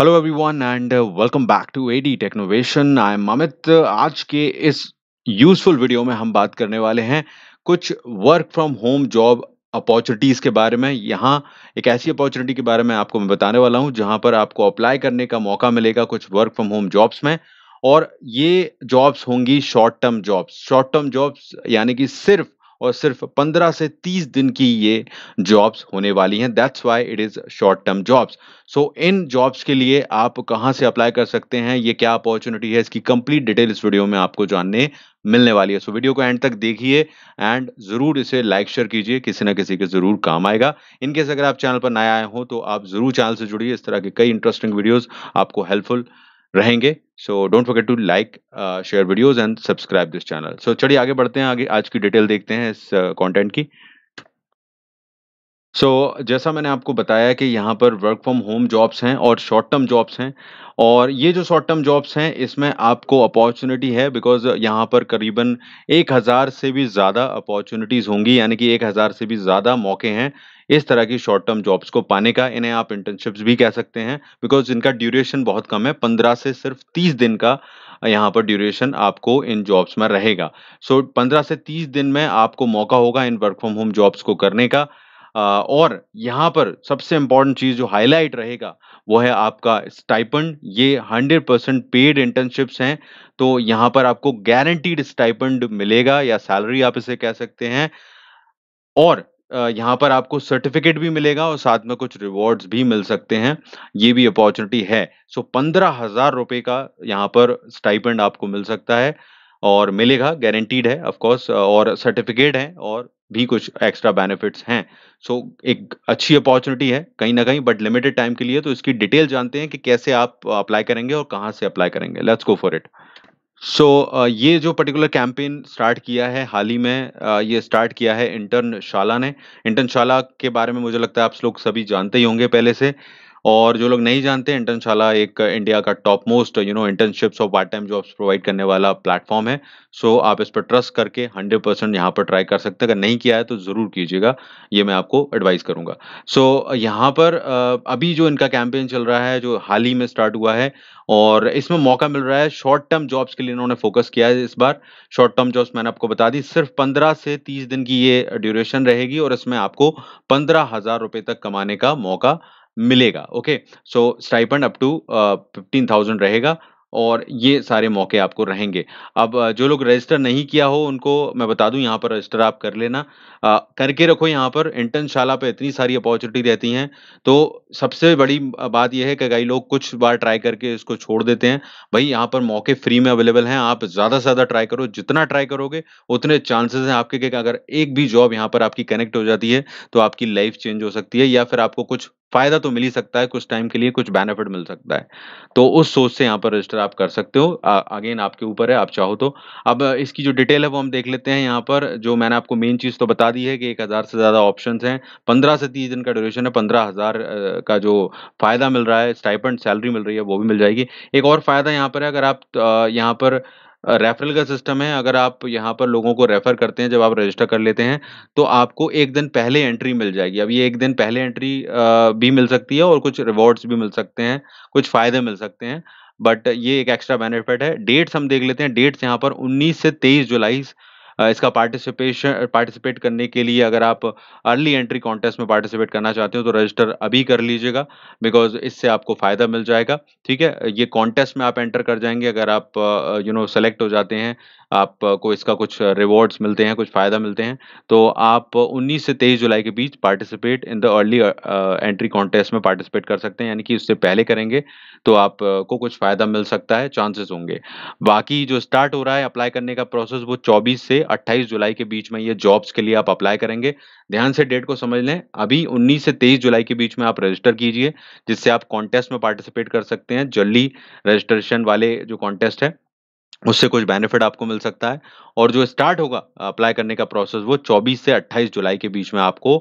Hello everyone and welcome back to AD Technovation I am Amit आज के इस useful video में हम बात करने वाले हैं कुछ work from home job opportunities के बारे में यहाँ एक ऐसी अपॉर्चुनिटी के बारे में आपको मैं बताने वाला हूँ जहाँ पर आपको अप्लाई करने का मौका मिलेगा कुछ वर्क फ्रॉम होम जॉब्स में और ये जॉब्स होंगी short term jobs short term jobs यानी कि सिर्फ और सिर्फ 15 से 30 दिन की ये जॉब्स होने वाली हैं that's why it is short term jobs so इन जॉब्स के लिए आप कहाँ से अप्लाई कर सकते हैं ये क्या अपॉर्चुनिटी है इसकी कंप्लीट डिटेल इस वीडियो में आपको जानने मिलने वाली है सो so, वीडियो को एंड तक देखिए एंड ज़रूर इसे लाइक शेयर कीजिए किसी ना किसी के ज़रूर काम आएगा इनकेस अगर आप चैनल पर नया आए हो तो आप ज़रूर चैनल से जुड़िए इस तरह के कई इंटरेस्टिंग वीडियोज़ आपको हेल्पफुल रहेंगे so don't forget to like share videos and subscribe this channel so चलिए आगे बढ़ते हैं आगे आज की डिटेल देखते हैं इस कॉन्टेंट uh, की सो so, जैसा मैंने आपको बताया कि यहाँ पर वर्क फ्रॉम होम जॉब्स हैं और शॉर्ट टर्म जॉब्स हैं और ये जो शॉर्ट टर्म जॉब्स हैं इसमें आपको अपॉर्चुनिटी है बिकॉज यहाँ पर करीबन एक हज़ार से भी ज़्यादा अपॉर्चुनिटीज़ होंगी यानी कि एक हज़ार से भी ज़्यादा मौके हैं इस तरह की शॉर्ट टर्म जॉब्स को पाने का इन्हें आप इंटर्नशिप्स भी कह सकते हैं बिकॉज इनका ड्यूरेशन बहुत कम है पंद्रह से सिर्फ तीस दिन का यहाँ पर ड्यूरेशन आपको इन जॉब्स में रहेगा सो so, पंद्रह से तीस दिन में आपको मौका होगा इन वर्क फ्रॉम होम जॉब्स को करने का और यहाँ पर सबसे इंपॉर्टेंट चीज़ जो हाईलाइट रहेगा वो है आपका स्टाइपेंड ये हंड्रेड परसेंट पेड इंटर्नशिप्स हैं तो यहाँ पर आपको गारंटीड स्टाइपेंड मिलेगा या सैलरी आप इसे कह सकते हैं और यहाँ पर आपको सर्टिफिकेट भी मिलेगा और साथ में कुछ रिवॉर्ड्स भी मिल सकते हैं ये भी अपॉर्चुनिटी है सो पंद्रह हजार रुपये का यहाँ पर स्टाइपेंड आपको मिल सकता है और मिलेगा गारंटीड है ऑफ कोर्स और सर्टिफिकेट है और भी कुछ एक्स्ट्रा बेनिफिट्स हैं सो एक अच्छी अपॉर्चुनिटी है कहीं ना कहीं बट लिमिटेड टाइम के लिए तो इसकी डिटेल जानते हैं कि कैसे आप अप्लाई करेंगे और कहाँ से अप्लाई करेंगे let's go for it so so, uh, ये जो पर्टिकुलर कैंपेन स्टार्ट किया है हाल ही में uh, ये स्टार्ट किया है इंटर्नशाला ने। इंटर्नशाला के बारे में मुझे लगता है आप लोग सभी जानते ही होंगे पहले से। और जो लोग नहीं जानते इंटर्नशाला एक इंडिया का top most you know internships और पार्ट टाइम जॉब्स प्रोवाइड करने वाला प्लेटफॉर्म है सो so, आप इस पर ट्रस्ट करके हंड्रेड परसेंट यहाँ पर ट्राई कर सकते हैं अगर नहीं किया है तो ज़रूर कीजिएगा ये मैं आपको एडवाइस करूंगा सो so, यहाँ पर अभी जो इनका कैंपेन चल रहा है जो हाल ही में स्टार्ट हुआ है और इसमें मौका मिल रहा है शॉर्ट टर्म जॉब्स के लिए इन्होंने फोकस किया है इस बार शॉर्ट टर्म जॉब्स मैंने आपको बता दी सिर्फ पंद्रह से तीस दिन की ये ड्यूरेशन रहेगी और इसमें आपको पंद्रह हज़ार रुपये तक कमाने का मौका मिलेगा okay so stipend up to fifteen thousand रहेगा और ये सारे मौके आपको रहेंगे अब uh, जो लोग रजिस्टर नहीं किया हो उनको मैं बता दूं यहाँ पर रजिस्टर आप कर लेना आ, uh, करके रखो यहाँ पर इंटर्नशाला पे इतनी सारी अपॉर्चुनिटी रहती हैं तो सबसे बड़ी बात यह है कि कई लोग कुछ बार ट्राई करके इसको छोड़ देते हैं भाई यहाँ पर मौके फ्री में अवेलेबल हैं आप ज़्यादा से ज़्यादा ट्राई करो जितना ट्राई करोगे उतने चांसेस हैं आपके कि अगर एक भी जॉब यहाँ पर आपकी कनेक्ट हो जाती है तो आपकी लाइफ चेंज हो सकती है या फिर आपको कुछ फायदा तो मिल ही सकता है कुछ टाइम के लिए कुछ बेनिफिट मिल सकता है तो उस सोच से यहाँ पर रजिस्टर आप कर सकते हो अगेन आपके ऊपर है आप चाहो तो अब इसकी जो डिटेल है वो हम देख लेते हैं यहाँ पर जो मैंने आपको मेन चीज़ तो बता दी है कि एक हज़ार से ज़्यादा ऑप्शन हैं पंद्रह से तीस दिन का ड्यूरेशन है पंद्रह हज़ार का जो फ़ायदा मिल रहा है स्टाइपेंट सैलरी मिल रही है वो भी मिल जाएगी एक और फ़ायदा यहाँ पर है अगर आप यहाँ पर रेफरल का सिस्टम है अगर आप यहाँ पर लोगों को रेफर करते हैं जब आप रजिस्टर कर लेते हैं तो आपको एक दिन पहले एंट्री मिल जाएगी अब ये एक दिन पहले एंट्री भी मिल सकती है और कुछ रिवॉर्ड्स भी मिल सकते हैं कुछ फ़ायदे मिल सकते हैं बट ये एक एक्स्ट्रा बेनिफिट है डेट्स हम देख लेते हैं डेट्स यहाँ पर 19 से 23 जुलाई इसका पार्टिसिपेशन पार्टिसिपेट करने के लिए अगर आप अर्ली एंट्री कॉन्टेस्ट में पार्टिसिपेट करना चाहते हो तो रजिस्टर अभी कर लीजिएगा बिकॉज इससे आपको फ़ायदा मिल जाएगा ठीक है ये कॉन्टेस्ट में आप एंटर कर जाएंगे अगर आप यू नो सेलेक्ट हो जाते हैं आपको इसका कुछ रिवॉर्ड्स मिलते हैं कुछ फ़ायदा मिलते हैं तो आप 19 से 23 जुलाई के बीच participate in the early entry contest में पार्टिसिपेट कर सकते हैं यानी कि उससे पहले करेंगे तो आपको कुछ फ़ायदा मिल सकता है चांसेस होंगे बाकी जो स्टार्ट हो रहा है अप्लाई करने का प्रोसेस वो चौबीस से 28 जुलाई के बीच में ये जॉब्स के लिए आप अप्लाई करेंगे ध्यान से डेट को समझ लें अभी 19 से 23 जुलाई के बीच में आप रजिस्टर कीजिए जिससे आप कॉन्टेस्ट में पार्टिसिपेट कर सकते हैं जल्दी रजिस्ट्रेशन वाले जो कॉन्टेस्ट है उससे कुछ बेनिफिट आपको मिल सकता है और जो स्टार्ट होगा अप्लाई करने का प्रोसेस वो 24 से 28 जुलाई के बीच में आपको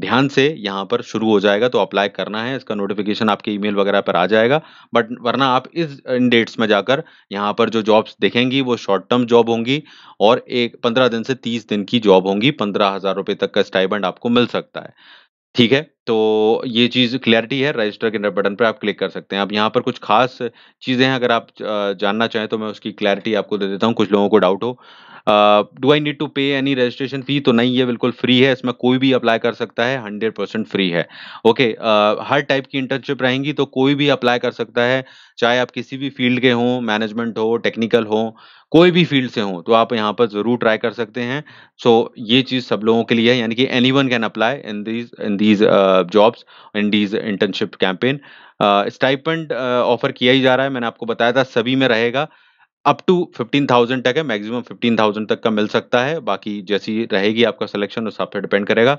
ध्यान से यहाँ पर शुरू हो जाएगा तो अप्लाई करना है इसका नोटिफिकेशन आपके ईमेल वगैरह पर आ जाएगा बट वरना आप इस इन डेट्स में जाकर यहाँ पर जो जॉब्स देखेंगी वो शॉर्ट टर्म जॉब होंगी और एक पंद्रह दिन से तीस दिन की जॉब होंगी पंद्रह हज़ार रुपये तक का स्टाइबेंड आपको मिल सकता है ठीक है तो ये चीज़ क्लैरिटी है रजिस्टर के बटन पर आप क्लिक कर सकते हैं अब यहाँ पर कुछ खास चीज़ें हैं अगर आप जानना चाहें तो मैं उसकी क्लैरिटी आपको दे देता हूँ कुछ लोगों को डाउट हो do I need to pay any registration fee तो नहीं ये बिल्कुल फ्री है इसमें कोई भी अप्लाई कर सकता है हंड्रेड परसेंट फ्री है ओके okay, हर टाइप की इंटर्नशिप रहेंगी तो कोई भी अप्लाई कर सकता है चाहे आप किसी भी फील्ड के हों मैनेजमेंट हो टेक्निकल हो कोई भी फील्ड से हो तो आप यहाँ पर ज़रूर ट्राई कर सकते हैं सो so, ये चीज़ सब लोगों के लिए है यानी कि anyone can apply in these in these jobs in these internship campaign stipend offer किया ही जा रहा है मैंने आपको बताया था सभी में रहेगा अप टू फिफ्टीन थाउजेंड तक है मैक्सिमम फिफ्टीन थाउजेंड तक का मिल सकता है बाकी जैसी रहेगी आपका सिलेक्शन उस पर डिपेंड करेगा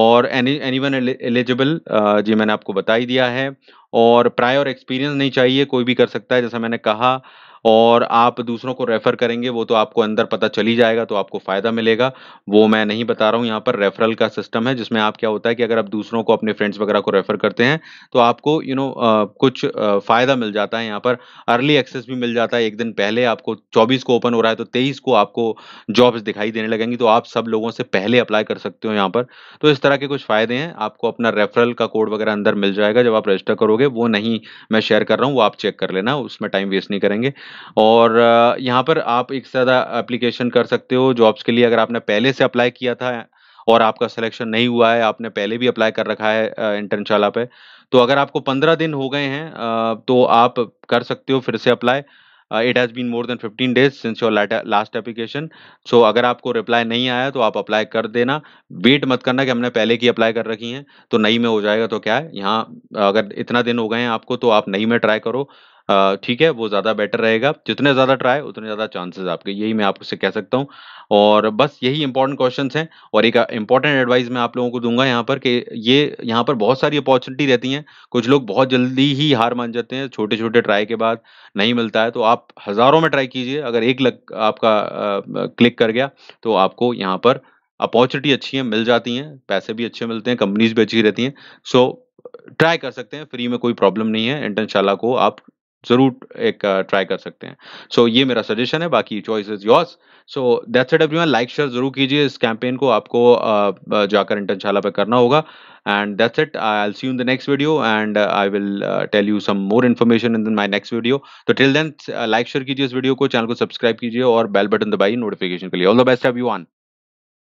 और एनी एनी वन एलिजिबल जी मैंने आपको बता ही दिया है और प्रायर एक्सपीरियंस नहीं चाहिए कोई भी कर सकता है जैसा मैंने कहा और आप दूसरों को रेफ़र करेंगे वो तो आपको अंदर पता चली जाएगा तो आपको फ़ायदा मिलेगा वो मैं नहीं बता रहा हूँ यहाँ पर रेफरल का सिस्टम है जिसमें आप क्या होता है कि अगर आप दूसरों को अपने फ्रेंड्स वगैरह को रेफ़र करते हैं तो आपको यू you नो know, कुछ फ़ायदा मिल जाता है यहाँ पर अर्ली एक्सेस भी मिल जाता है एक दिन पहले आपको चौबीस को ओपन हो रहा है तो तेईस को आपको जॉब्स दिखाई देने लगेंगी तो आप सब लोगों से पहले अप्लाई कर सकते हो यहाँ पर तो इस तरह के कुछ फ़ायदे हैं आपको अपना रेफरल का कोड वगैरह अंदर मिल जाएगा जब आप रजिस्टर करोगे वो नहीं मैं शेयर कर रहा हूँ वो आप चेक कर लेना उसमें टाइम वेस्ट नहीं करेंगे और यहाँ पर आप एक ज़्यादा एप्लीकेशन कर सकते हो जॉब्स के लिए अगर आपने पहले से अप्लाई किया था और आपका सिलेक्शन नहीं हुआ है आपने पहले भी अप्लाई कर रखा है इंटर्नशाला पे तो अगर आपको पंद्रह दिन हो गए हैं तो आप कर सकते हो फिर से apply it has been more than fifteen days since your last application सो अगर आपको रिप्लाई नहीं आया तो आप अप्लाई कर देना वेट मत करना कि हमने पहले की अप्लाई कर रखी हैं तो नई में हो जाएगा तो क्या है यहाँ अगर इतना दिन हो गए हैं आपको तो आप नई में ट्राई करो ठीक है वो ज़्यादा बेटर रहेगा जितने ज़्यादा ट्राई उतने ज़्यादा चांसेस आपके यही मैं आपसे कह सकता हूँ और बस यही इंपॉर्टेंट क्वेश्चन हैं और एक इंपॉर्टेंट एडवाइस मैं आप लोगों को दूंगा यहाँ पर कि ये यहाँ पर बहुत सारी अपॉर्चुनिटी रहती हैं कुछ लोग बहुत जल्दी ही हार मान जाते हैं छोटे छोटे ट्राई के बाद नहीं मिलता है तो आप हज़ारों में ट्राई कीजिए अगर एक लग आपका क्लिक कर गया तो आपको यहाँ पर अपॉर्चुनिटी अच्छी है मिल जाती हैं पैसे भी अच्छे मिलते हैं कंपनीज भी अच्छी रहती हैं सो so, ट्राई कर सकते हैं फ्री में कोई प्रॉब्लम नहीं है इंटर्नशाला को आप ज़रूर एक ट्राई कर सकते हैं सो so, ये मेरा सजेशन है बाकी choice is yours so that's it everyone like share ज़रूर कीजिए इस कैंपेन को आपको जाकर इंटनशाला पे करना होगा and that's it I see see you in the next video and I will tell you some more information in in next video तो टिल देन लाइक शेयर कीजिए इस वीडियो को चैनल को सब्सक्राइब कीजिए और बेल बटन दबाइए notification के लिए all the best you one